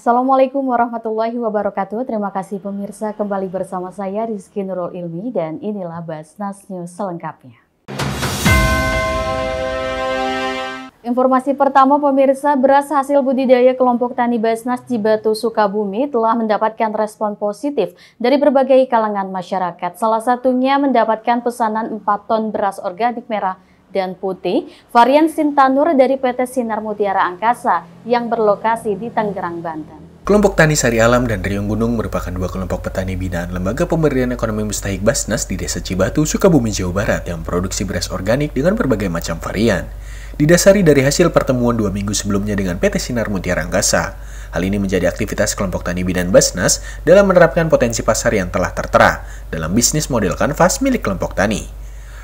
Assalamualaikum warahmatullahi wabarakatuh. Terima kasih pemirsa kembali bersama saya Rizky Nurul Ilmi dan inilah Basnas News selengkapnya. Informasi pertama pemirsa, beras hasil budidaya kelompok tani Basnas Cibatu Sukabumi telah mendapatkan respon positif dari berbagai kalangan masyarakat. Salah satunya mendapatkan pesanan 4 ton beras organik merah dan putih varian Sintanur dari PT Sinar Mutiara Angkasa yang berlokasi di Tangerang, Banten. Kelompok Tani Sari Alam dan Riung Gunung merupakan dua kelompok petani binaan Lembaga Pemberdayaan Ekonomi Mustahik Basnas di Desa Cibatu, Sukabumi, Jawa Barat yang produksi beras organik dengan berbagai macam varian didasari dari hasil pertemuan dua minggu sebelumnya dengan PT Sinar Mutiara Angkasa. Hal ini menjadi aktivitas kelompok tani bidan Basnas dalam menerapkan potensi pasar yang telah tertera dalam bisnis model kanvas milik kelompok tani.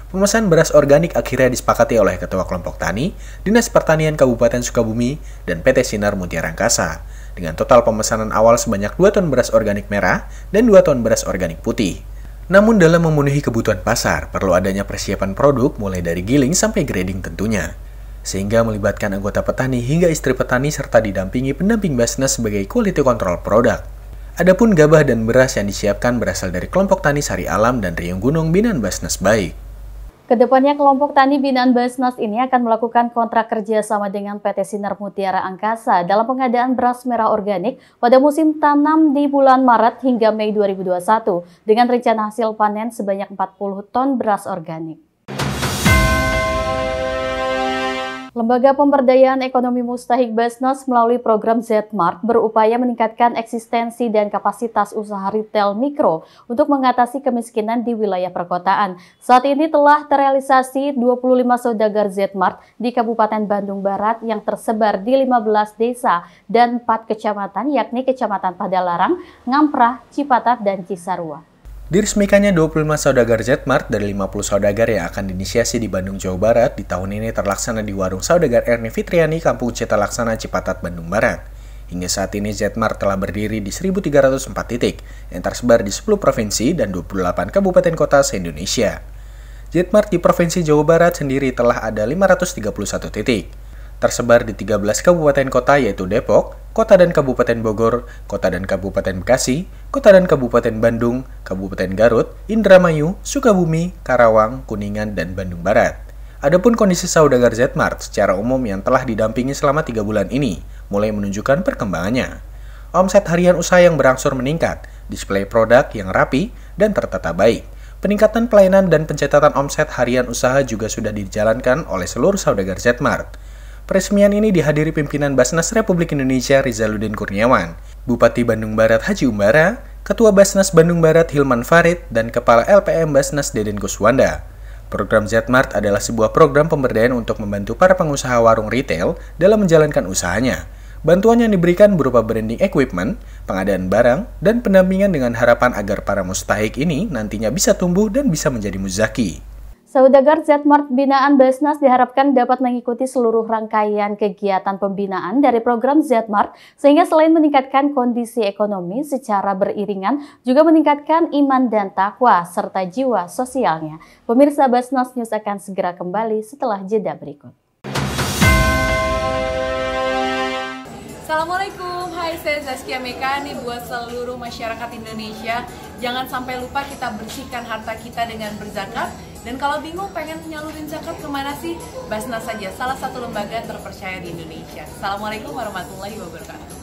Pemesan beras organik akhirnya disepakati oleh Ketua Kelompok Tani, Dinas Pertanian Kabupaten Sukabumi, dan PT Sinar Mutiara Angkasa, dengan total pemesanan awal sebanyak 2 ton beras organik merah dan 2 ton beras organik putih. Namun dalam memenuhi kebutuhan pasar, perlu adanya persiapan produk mulai dari giling sampai grading tentunya sehingga melibatkan anggota petani hingga istri petani serta didampingi pendamping Basnas sebagai quality control produk. Adapun gabah dan beras yang disiapkan berasal dari kelompok tani Sari Alam dan Riung Gunung Binaan Basnas Baik. Kedepannya kelompok tani binaan Basnas ini akan melakukan kontrak kerja sama dengan PT Sinar Mutiara Angkasa dalam pengadaan beras merah organik pada musim tanam di bulan Maret hingga Mei 2021 dengan rencana hasil panen sebanyak 40 ton beras organik. Lembaga Pemberdayaan Ekonomi Mustahik Basnas melalui program Zmart berupaya meningkatkan eksistensi dan kapasitas usaha retail mikro untuk mengatasi kemiskinan di wilayah perkotaan. Saat ini telah terrealisasi 25 saudagar Zmart di Kabupaten Bandung Barat yang tersebar di 15 desa dan 4 kecamatan yakni Kecamatan Padalarang, Ngamprah, Cipatat, dan Cisarua. Diresmikannya 25 saudagar Zmart dari 50 saudagar yang akan diinisiasi di Bandung, Jawa Barat di tahun ini terlaksana di warung saudagar Erni Fitriani, Kampung Cita Laksana, Cipatat, Bandung Barat. Hingga saat ini Zmart telah berdiri di 1.304 titik yang tersebar di 10 provinsi dan 28 kabupaten kota se-Indonesia. Zmart di Provinsi Jawa Barat sendiri telah ada 531 titik, tersebar di 13 kabupaten kota yaitu Depok, Kota dan Kabupaten Bogor, Kota dan Kabupaten Bekasi, Kota dan Kabupaten Bandung, Kabupaten Garut, Indramayu, Sukabumi, Karawang, Kuningan, dan Bandung Barat. Adapun kondisi saudagar Zmart secara umum yang telah didampingi selama tiga bulan ini mulai menunjukkan perkembangannya. Omset harian usaha yang berangsur meningkat, display produk yang rapi dan tertata baik. Peningkatan pelayanan dan pencatatan omset harian usaha juga sudah dijalankan oleh seluruh saudagar Zmart. Peresmian ini dihadiri pimpinan Basnas Republik Indonesia Rizaluddin Kurniawan, Bupati Bandung Barat Haji Umbara, Ketua Basnas Bandung Barat Hilman Farid, dan Kepala LPM Basnas Deden Guswanda. Program Zmart adalah sebuah program pemberdayaan untuk membantu para pengusaha warung retail dalam menjalankan usahanya. Bantuan yang diberikan berupa branding equipment, pengadaan barang, dan pendampingan dengan harapan agar para mustahik ini nantinya bisa tumbuh dan bisa menjadi muzaki. Saudagar Zmart Binaan Basnas diharapkan dapat mengikuti seluruh rangkaian kegiatan pembinaan dari program Zmart sehingga selain meningkatkan kondisi ekonomi secara beriringan juga meningkatkan iman dan takwa serta jiwa sosialnya. Pemirsa Basnas News akan segera kembali setelah jeda berikut. Assalamualaikum, hai saya Zaskia Mekani buat seluruh masyarakat Indonesia. Jangan sampai lupa kita bersihkan harta kita dengan berzakat dan kalau bingung pengen nyalurin zakat kemana sih? Basnas saja, salah satu lembaga terpercaya di Indonesia. Assalamualaikum warahmatullahi wabarakatuh.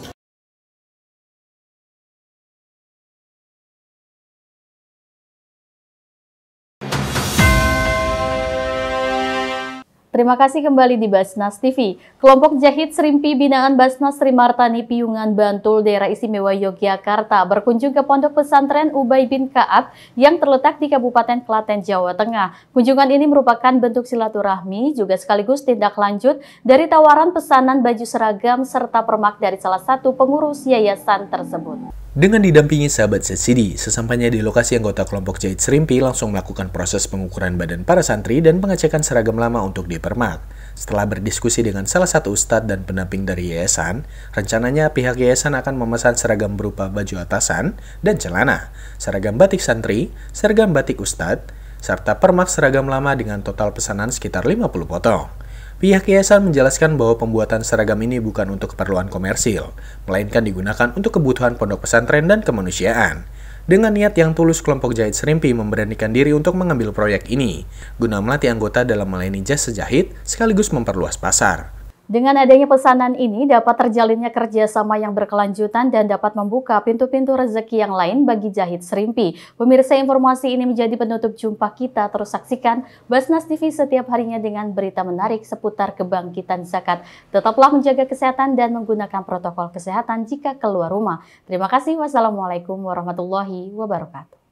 Terima kasih kembali di Basnas TV. Kelompok jahit Serimpi binaan Basnas Sri Martani Piungan Bantul daerah istimewa Yogyakarta berkunjung ke Pondok Pesantren Ubay bin Kaab yang terletak di Kabupaten Klaten, Jawa Tengah. Kunjungan ini merupakan bentuk silaturahmi juga sekaligus tindak lanjut dari tawaran pesanan baju seragam serta permak dari salah satu pengurus yayasan tersebut. Dengan didampingi sahabat Sesidi, sesampainya di lokasi anggota kelompok jahit serimpi langsung melakukan proses pengukuran badan para santri dan pengecekan seragam lama untuk dipermak. Setelah berdiskusi dengan salah satu ustadz dan pendamping dari yayasan, rencananya pihak yayasan akan memesan seragam berupa baju atasan dan celana, seragam batik santri, seragam batik ustadz, serta permak seragam lama dengan total pesanan sekitar 50 potong. Pihak yayasan menjelaskan bahwa pembuatan seragam ini bukan untuk keperluan komersil, melainkan digunakan untuk kebutuhan pondok pesantren dan kemanusiaan. Dengan niat yang tulus, kelompok jahit serimpi memberanikan diri untuk mengambil proyek ini, guna melatih anggota dalam melayani jasa jahit sekaligus memperluas pasar. Dengan adanya pesanan ini dapat terjalinnya kerjasama yang berkelanjutan dan dapat membuka pintu-pintu rezeki yang lain bagi jahit serimpi. Pemirsa informasi ini menjadi penutup jumpa kita terus saksikan Basnas TV setiap harinya dengan berita menarik seputar kebangkitan zakat. Tetaplah menjaga kesehatan dan menggunakan protokol kesehatan jika keluar rumah. Terima kasih. Wassalamualaikum warahmatullahi wabarakatuh.